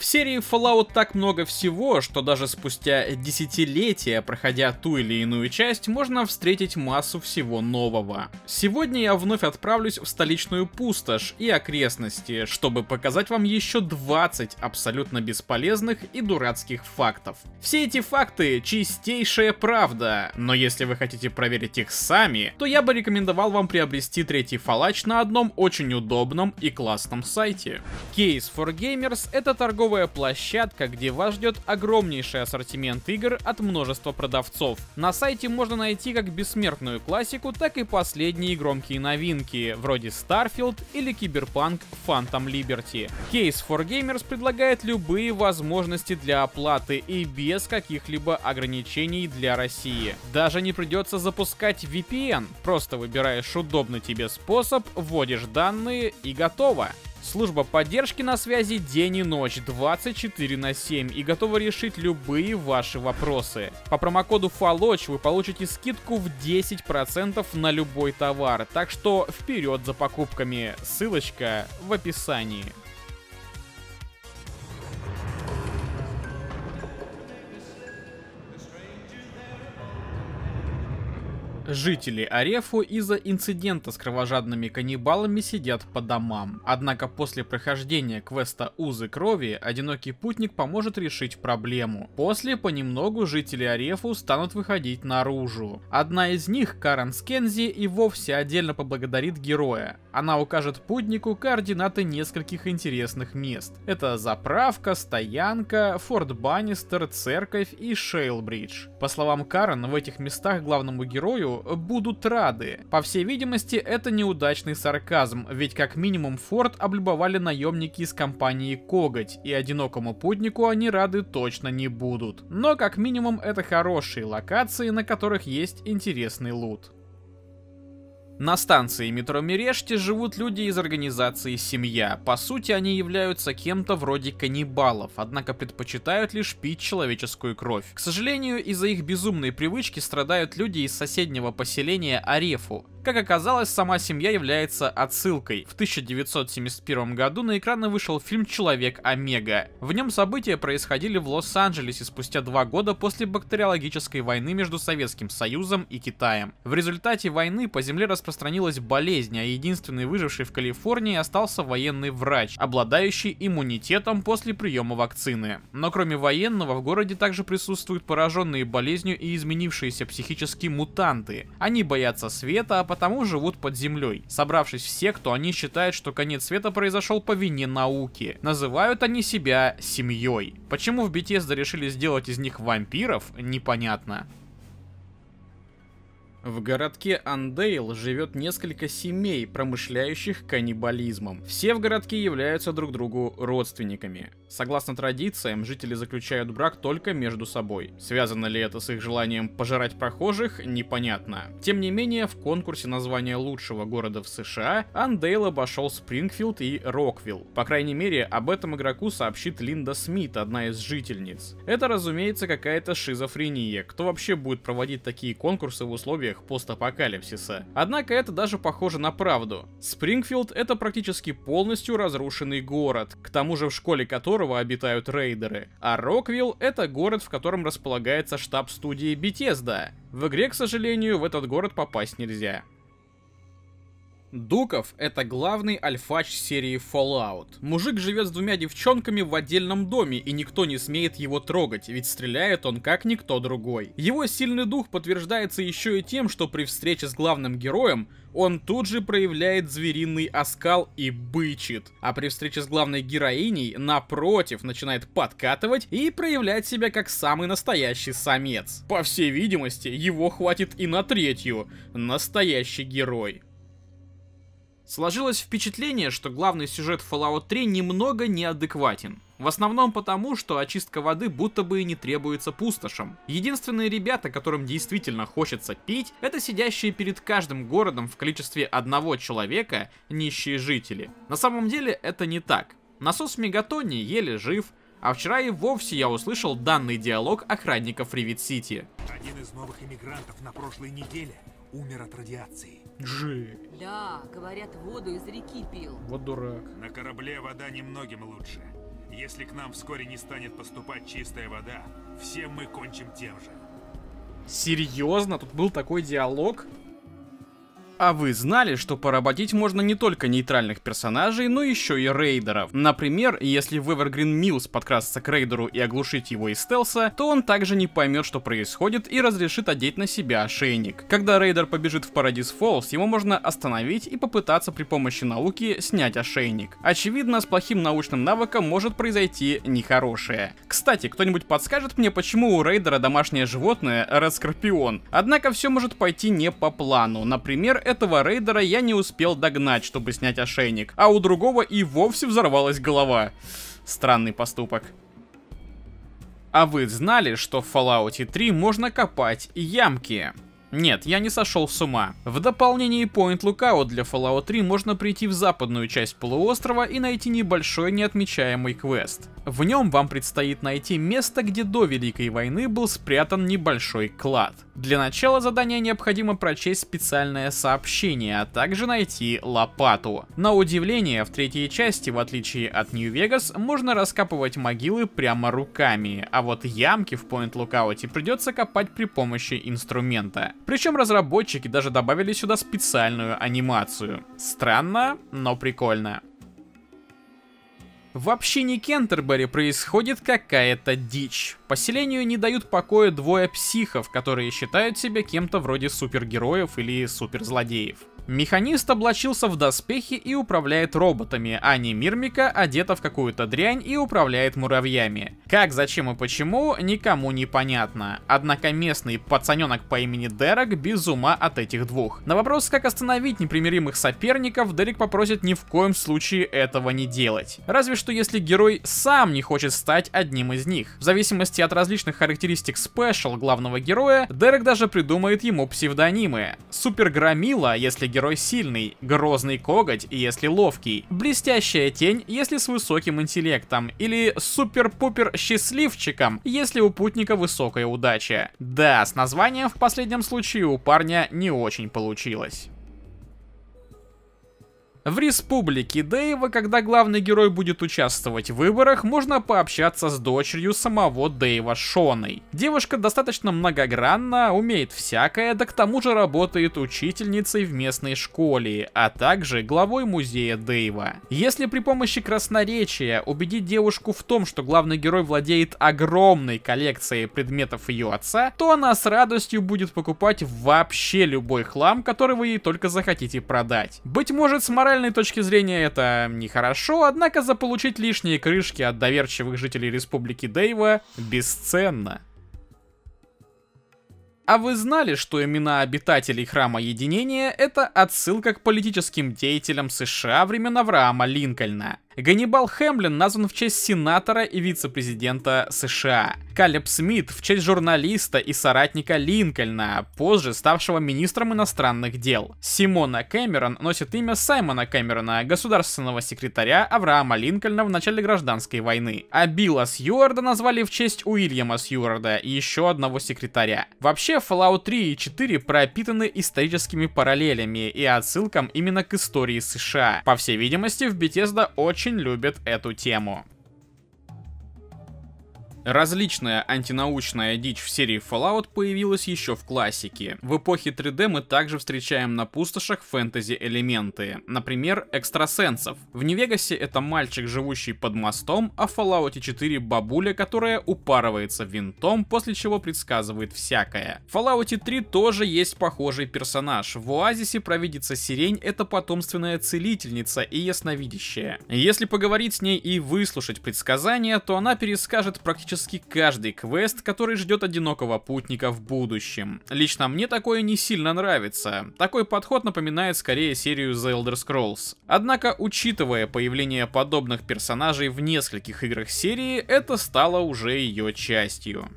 В серии Fallout так много всего, что даже спустя десятилетия, проходя ту или иную часть, можно встретить массу всего нового. Сегодня я вновь отправлюсь в столичную пустошь и окрестности, чтобы показать вам еще 20 абсолютно бесполезных и дурацких фактов. Все эти факты чистейшая правда, но если вы хотите проверить их сами, то я бы рекомендовал вам приобрести третий Fallout на одном очень удобном и классном сайте. Case for Gamers это торговый новая площадка, где вас ждет огромнейший ассортимент игр от множества продавцов. На сайте можно найти как бессмертную классику, так и последние громкие новинки, вроде Starfield или Cyberpunk Phantom Liberty. Case for Gamers предлагает любые возможности для оплаты и без каких-либо ограничений для России. Даже не придется запускать VPN, просто выбираешь удобный тебе способ, вводишь данные и готово. Служба поддержки на связи день и ночь 24 на 7 и готова решить любые ваши вопросы. По промокоду FALOCH вы получите скидку в 10% на любой товар, так что вперед за покупками, ссылочка в описании. Жители Арефу из-за инцидента с кровожадными каннибалами сидят по домам. Однако после прохождения квеста Узы Крови, одинокий путник поможет решить проблему. После понемногу жители Арефу станут выходить наружу. Одна из них, Карен Скензи, и вовсе отдельно поблагодарит героя. Она укажет путнику координаты нескольких интересных мест. Это заправка, стоянка, Форт Баннистер, церковь и Шейлбридж. По словам Карен, в этих местах главному герою «будут рады». По всей видимости, это неудачный сарказм, ведь как минимум Форд облюбовали наемники из компании «Коготь», и одинокому путнику они рады точно не будут. Но как минимум это хорошие локации, на которых есть интересный лут. На станции метро Мережте живут люди из организации «Семья». По сути, они являются кем-то вроде каннибалов, однако предпочитают лишь пить человеческую кровь. К сожалению, из-за их безумной привычки страдают люди из соседнего поселения Арефу. Как оказалось, сама семья является отсылкой. В 1971 году на экраны вышел фильм «Человек Омега». В нем события происходили в Лос-Анджелесе спустя два года после бактериологической войны между Советским Союзом и Китаем. В результате войны по земле распространилось распространилась болезнь, а единственный выживший в Калифорнии остался военный врач, обладающий иммунитетом после приема вакцины. Но кроме военного, в городе также присутствуют пораженные болезнью и изменившиеся психически мутанты. Они боятся света, а потому живут под землей. Собравшись все, кто они считают, что конец света произошел по вине науки. Называют они себя семьей. Почему в Bethesda решили сделать из них вампиров, непонятно. В городке Андейл живет несколько семей, промышляющих каннибализмом. Все в городке являются друг другу родственниками. Согласно традициям, жители заключают брак только между собой. Связано ли это с их желанием пожирать прохожих, непонятно. Тем не менее, в конкурсе названия лучшего города в США Андейл обошел Спрингфилд и Роквилл. По крайней мере, об этом игроку сообщит Линда Смит, одна из жительниц. Это, разумеется, какая-то шизофрения. Кто вообще будет проводить такие конкурсы в условиях постапокалипсиса? Однако это даже похоже на правду. Спрингфилд — это практически полностью разрушенный город, к тому же в школе которого которого обитают рейдеры, а Роквилл — это город, в котором располагается штаб студии Бетезда. В игре, к сожалению, в этот город попасть нельзя. Дуков — это главный альфач серии Fallout. Мужик живет с двумя девчонками в отдельном доме, и никто не смеет его трогать, ведь стреляет он как никто другой. Его сильный дух подтверждается еще и тем, что при встрече с главным героем он тут же проявляет звериный оскал и бычит. А при встрече с главной героиней, напротив, начинает подкатывать и проявлять себя как самый настоящий самец. По всей видимости, его хватит и на третью. Настоящий герой. Сложилось впечатление, что главный сюжет Fallout 3 немного неадекватен. В основном потому, что очистка воды будто бы и не требуется пустошам. Единственные ребята, которым действительно хочется пить, это сидящие перед каждым городом в количестве одного человека нищие жители. На самом деле это не так. Насос Мегатони еле жив, а вчера и вовсе я услышал данный диалог охранников Ривит Сити. Один из новых иммигрантов на прошлой неделе умер от радиации. Жи. Да, говорят, воду из реки пил. Вот дурак. На корабле вода немногим лучше. Если к нам вскоре не станет поступать чистая вода, все мы кончим тем же. Серьезно? Тут был такой диалог? А вы знали, что поработить можно не только нейтральных персонажей, но еще и рейдеров? Например, если в Evergreen Mills подкрасться к рейдеру и оглушить его из стелса, то он также не поймет, что происходит и разрешит одеть на себя ошейник. Когда рейдер побежит в Paradise Falls, его можно остановить и попытаться при помощи науки снять ошейник. Очевидно, с плохим научным навыком может произойти нехорошее. Кстати, кто-нибудь подскажет мне, почему у рейдера домашнее животное Red Scorpion? Однако все может пойти не по плану. Например, этого рейдера я не успел догнать, чтобы снять ошейник, а у другого и вовсе взорвалась голова. Странный поступок. А вы знали, что в Fallout 3 можно копать ямки? Нет, я не сошел с ума. В дополнении Point Lookout для Fallout 3 можно прийти в западную часть полуострова и найти небольшой неотмечаемый квест. В нем вам предстоит найти место, где до Великой войны был спрятан небольшой клад. Для начала задания необходимо прочесть специальное сообщение, а также найти лопату. На удивление, в третьей части, в отличие от Нью-Вегас, можно раскапывать могилы прямо руками, а вот ямки в Point Lookout придется копать при помощи инструмента. Причем разработчики даже добавили сюда специальную анимацию. Странно, но прикольно. Вообще не Кентербери происходит какая-то дичь. Поселению не дают покоя двое психов, которые считают себя кем-то вроде супергероев или суперзлодеев. Механист облачился в доспехи и управляет роботами, а не Мирмика одета в какую-то дрянь и управляет муравьями. Как, зачем и почему, никому не понятно. Однако местный пацаненок по имени Дерек без ума от этих двух. На вопрос, как остановить непримиримых соперников, Дерек попросит ни в коем случае этого не делать. Разве что если герой сам не хочет стать одним из них. В зависимости от различных характеристик спешл главного героя, Дерек даже придумает ему псевдонимы. Супергромила, если герой сильный, грозный коготь, если ловкий, блестящая тень, если с высоким интеллектом, или супер-пупер счастливчиком, если у путника высокая удача. Да, с названием в последнем случае у парня не очень получилось. В республике Дэйва, когда главный герой будет участвовать в выборах, можно пообщаться с дочерью самого Дэйва Шоной. Девушка достаточно многогранна, умеет всякое, да к тому же работает учительницей в местной школе, а также главой музея Дэйва. Если при помощи красноречия убедить девушку в том, что главный герой владеет огромной коллекцией предметов ее отца, то она с радостью будет покупать вообще любой хлам, который вы ей только захотите продать. Быть может, с моральной моральной точки зрения это нехорошо, однако заполучить лишние крышки от доверчивых жителей Республики Дейва бесценно. А вы знали, что имена обитателей Храма Единения — это отсылка к политическим деятелям США времен Авраама Линкольна — Ганнибал Хэмлин назван в честь сенатора и вице-президента США. Калеб Смит в честь журналиста и соратника Линкольна, позже ставшего министром иностранных дел. Симона Кэмерон носит имя Саймона Кэмерона, государственного секретаря Авраама Линкольна в начале гражданской войны. А Билла Сьюарда назвали в честь Уильяма Сьюарда и еще одного секретаря. Вообще, Fallout 3 и 4 пропитаны историческими параллелями и отсылкам именно к истории США. По всей видимости, в Bethesda очень очень любят эту тему. Различная антинаучная дичь в серии Fallout появилась еще в классике. В эпохе 3D мы также встречаем на пустошах фэнтези-элементы, например, экстрасенсов. В Невегасе это мальчик, живущий под мостом, а в Fallout 4 бабуля, которая упарывается винтом, после чего предсказывает всякое. В Fallout 3 тоже есть похожий персонаж. В Оазисе провидится сирень — это потомственная целительница и ясновидящая. Если поговорить с ней и выслушать предсказания, то она перескажет практически практически каждый квест, который ждет одинокого путника в будущем. Лично мне такое не сильно нравится. Такой подход напоминает скорее серию The Elder Scrolls. Однако, учитывая появление подобных персонажей в нескольких играх серии, это стало уже ее частью.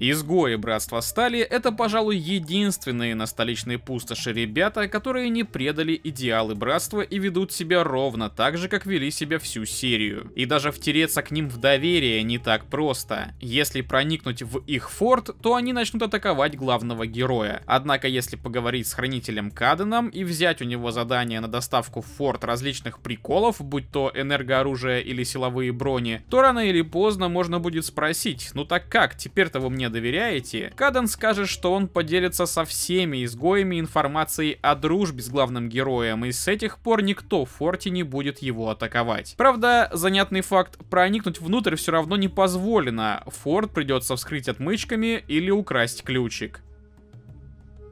Изгои Братства Стали — это, пожалуй, единственные на столичной пустоши ребята, которые не предали идеалы Братства и ведут себя ровно так же, как вели себя всю серию. И даже втереться к ним в доверие не так просто. Если проникнуть в их форт, то они начнут атаковать главного героя. Однако, если поговорить с хранителем Каденом и взять у него задание на доставку в форт различных приколов, будь то энергооружие или силовые брони, то рано или поздно можно будет спросить, ну так как, теперь-то вы мне мне доверяете, Каден скажет, что он поделится со всеми изгоями информацией о дружбе с главным героем, и с этих пор никто в форте не будет его атаковать. Правда, занятный факт, проникнуть внутрь все равно не позволено, форт придется вскрыть отмычками или украсть ключик.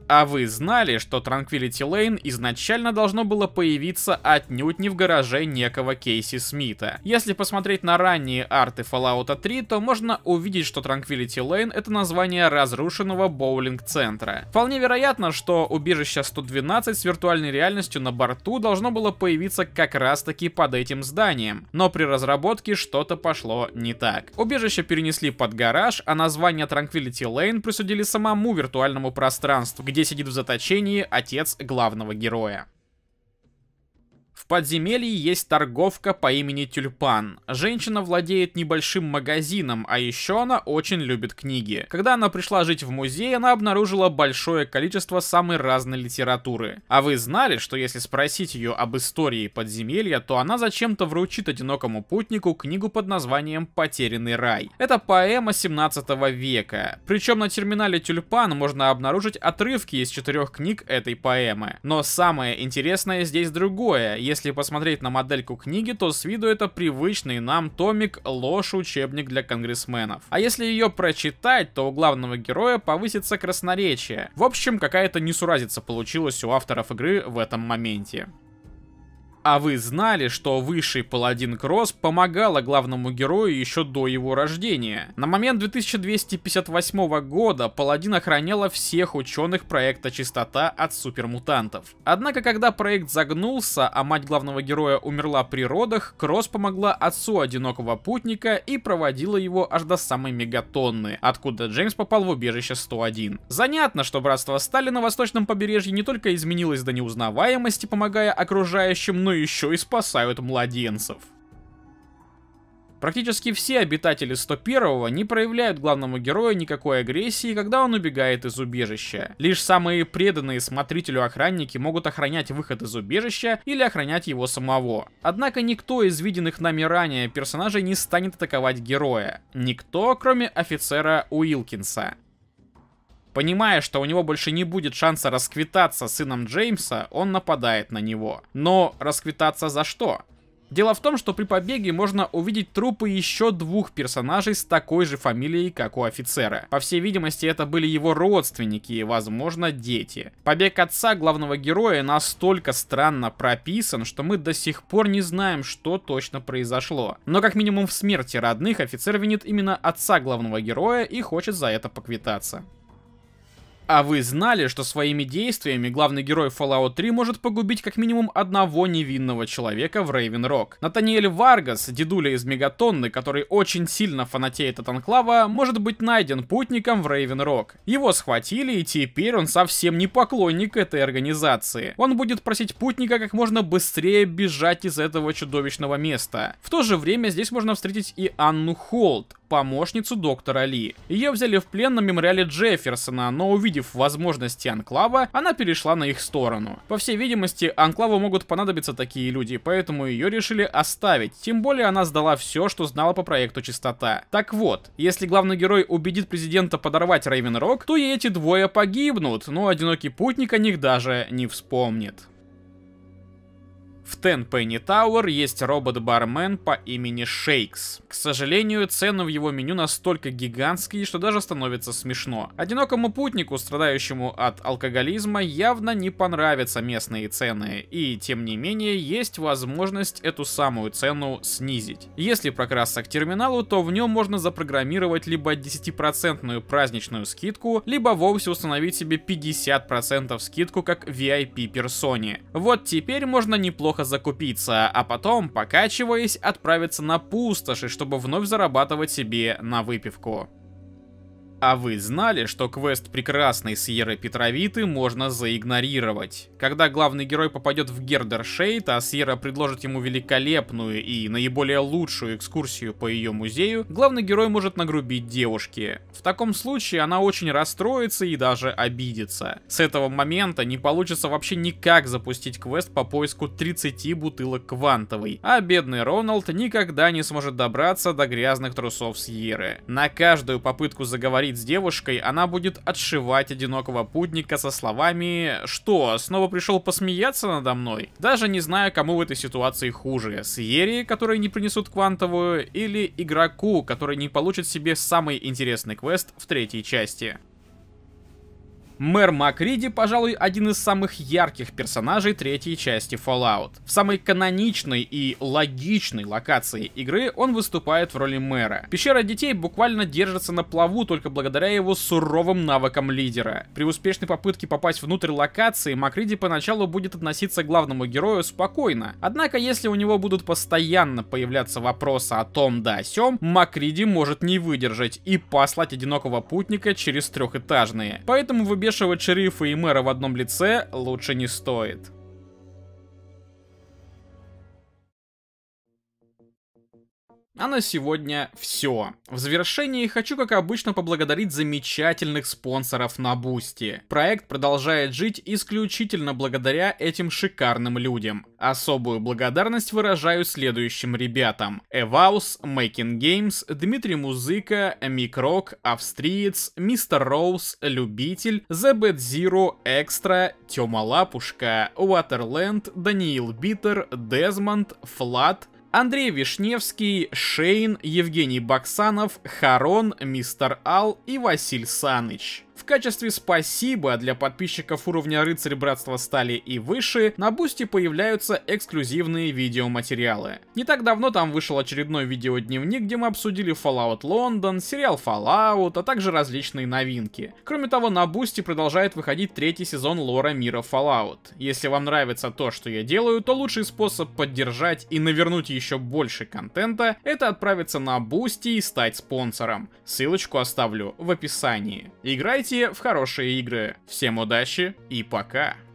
А вы знали, что Tranquility Lane изначально должно было появиться отнюдь не в гараже некого Кейси Смита? Если посмотреть на ранние арты Fallout 3, то можно увидеть, что Tranquility Lane это название разрушенного боулинг-центра. Вполне вероятно, что убежище 112 с виртуальной реальностью на борту должно было появиться как раз таки под этим зданием, но при разработке что-то пошло не так. Убежище перенесли под гараж, а название Tranquility Lane присудили самому виртуальному пространству, где где сидит в заточении отец главного героя. В подземелье есть торговка по имени Тюльпан. Женщина владеет небольшим магазином, а еще она очень любит книги. Когда она пришла жить в музей, она обнаружила большое количество самой разной литературы. А вы знали, что если спросить ее об истории подземелья, то она зачем-то вручит одинокому путнику книгу под названием «Потерянный рай». Это поэма 17 века. Причем на терминале Тюльпан можно обнаружить отрывки из четырех книг этой поэмы. Но самое интересное здесь другое если посмотреть на модельку книги, то с виду это привычный нам томик ложь-учебник для конгрессменов. А если ее прочитать, то у главного героя повысится красноречие. В общем, какая-то несуразица получилась у авторов игры в этом моменте. А вы знали, что высший паладин Кросс помогала главному герою еще до его рождения? На момент 2258 года паладин охраняла всех ученых проекта «Чистота» от супермутантов. Однако, когда проект загнулся, а мать главного героя умерла при родах, Кросс помогла отцу одинокого путника и проводила его аж до самой Мегатонны, откуда Джеймс попал в убежище 101. Занятно, что братство Стали на восточном побережье не только изменилось до неузнаваемости, помогая окружающим, но еще и спасают младенцев. Практически все обитатели 101-го не проявляют главному герою никакой агрессии, когда он убегает из убежища. Лишь самые преданные смотрителю охранники могут охранять выход из убежища или охранять его самого. Однако никто из виденных нами ранее персонажей не станет атаковать героя. Никто, кроме офицера Уилкинса. Понимая, что у него больше не будет шанса расквитаться с сыном Джеймса, он нападает на него. Но расквитаться за что? Дело в том, что при побеге можно увидеть трупы еще двух персонажей с такой же фамилией, как у офицера. По всей видимости, это были его родственники и, возможно, дети. Побег отца главного героя настолько странно прописан, что мы до сих пор не знаем, что точно произошло. Но как минимум в смерти родных офицер винит именно отца главного героя и хочет за это поквитаться. А вы знали, что своими действиями главный герой Fallout 3 может погубить как минимум одного невинного человека в Рейвен Рок? Натаниэль Варгас, дедуля из Мегатонны, который очень сильно фанатеет от Анклава, может быть найден путником в Рейвен Рок. Его схватили, и теперь он совсем не поклонник этой организации. Он будет просить путника как можно быстрее бежать из этого чудовищного места. В то же время здесь можно встретить и Анну Холт, помощницу доктора Ли. Ее взяли в плен на мемориале Джефферсона, но увидели увидев возможности Анклава, она перешла на их сторону. По всей видимости, Анклаву могут понадобиться такие люди, поэтому ее решили оставить, тем более она сдала все, что знала по проекту Чистота. Так вот, если главный герой убедит президента подорвать Рейвен Рок, то и эти двое погибнут, но Одинокий Путник о них даже не вспомнит. В Tenpenny Tower есть робот-бармен по имени Шейкс. К сожалению, цены в его меню настолько гигантские, что даже становится смешно. Одинокому путнику, страдающему от алкоголизма, явно не понравятся местные цены, и тем не менее есть возможность эту самую цену снизить. Если прокрасться к терминалу, то в нем можно запрограммировать либо 10% праздничную скидку, либо вовсе установить себе 50% скидку как VIP-персоне. Вот теперь можно неплохо неплохо закупиться, а потом, покачиваясь, отправиться на пустоши, чтобы вновь зарабатывать себе на выпивку. А вы знали, что квест прекрасной Сьерры Петровиты можно заигнорировать? Когда главный герой попадет в Гердершейт, а Сьерра предложит ему великолепную и наиболее лучшую экскурсию по ее музею, главный герой может нагрубить девушке. В таком случае она очень расстроится и даже обидится. С этого момента не получится вообще никак запустить квест по поиску 30 бутылок квантовой, а бедный Роналд никогда не сможет добраться до грязных трусов Сьерры. На каждую попытку заговорить поговорит с девушкой, она будет отшивать одинокого путника со словами «Что, снова пришел посмеяться надо мной?» Даже не знаю, кому в этой ситуации хуже. Сьерри, который не принесут квантовую, или игроку, который не получит себе самый интересный квест в третьей части. Мэр Макриди, пожалуй, один из самых ярких персонажей третьей части Fallout. В самой каноничной и логичной локации игры он выступает в роли мэра. Пещера детей буквально держится на плаву только благодаря его суровым навыкам лидера. При успешной попытке попасть внутрь локации Макриди поначалу будет относиться к главному герою спокойно. Однако, если у него будут постоянно появляться вопросы о том да о сём, Макриди может не выдержать и послать одинокого путника через трехэтажные. Поэтому выбирайте выбешивать шерифа и мэра в одном лице лучше не стоит. А на сегодня все. В завершении хочу, как обычно, поблагодарить замечательных спонсоров на Бусти. Проект продолжает жить исключительно благодаря этим шикарным людям. Особую благодарность выражаю следующим ребятам. Эваус, Making Games, Дмитрий Музыка, Микрок, Австриец, Мистер Роуз, Любитель, The Bad Zero, Экстра, Тёма Лапушка, Waterland, Даниил Битер, Дезмонд, Флат, Андрей Вишневский, Шейн, Евгений Баксанов, Харон, Мистер Ал и Василь Саныч. В качестве спасибо для подписчиков уровня Рыцарь Братства Стали и выше на Бусти появляются эксклюзивные видеоматериалы. Не так давно там вышел очередной видеодневник, где мы обсудили Fallout London, сериал Fallout, а также различные новинки. Кроме того, на Бусти продолжает выходить третий сезон лора мира Fallout. Если вам нравится то, что я делаю, то лучший способ поддержать и навернуть еще больше контента — это отправиться на Бусти и стать спонсором. Ссылочку оставлю в описании. Играйте играйте в хорошие игры. Всем удачи и пока!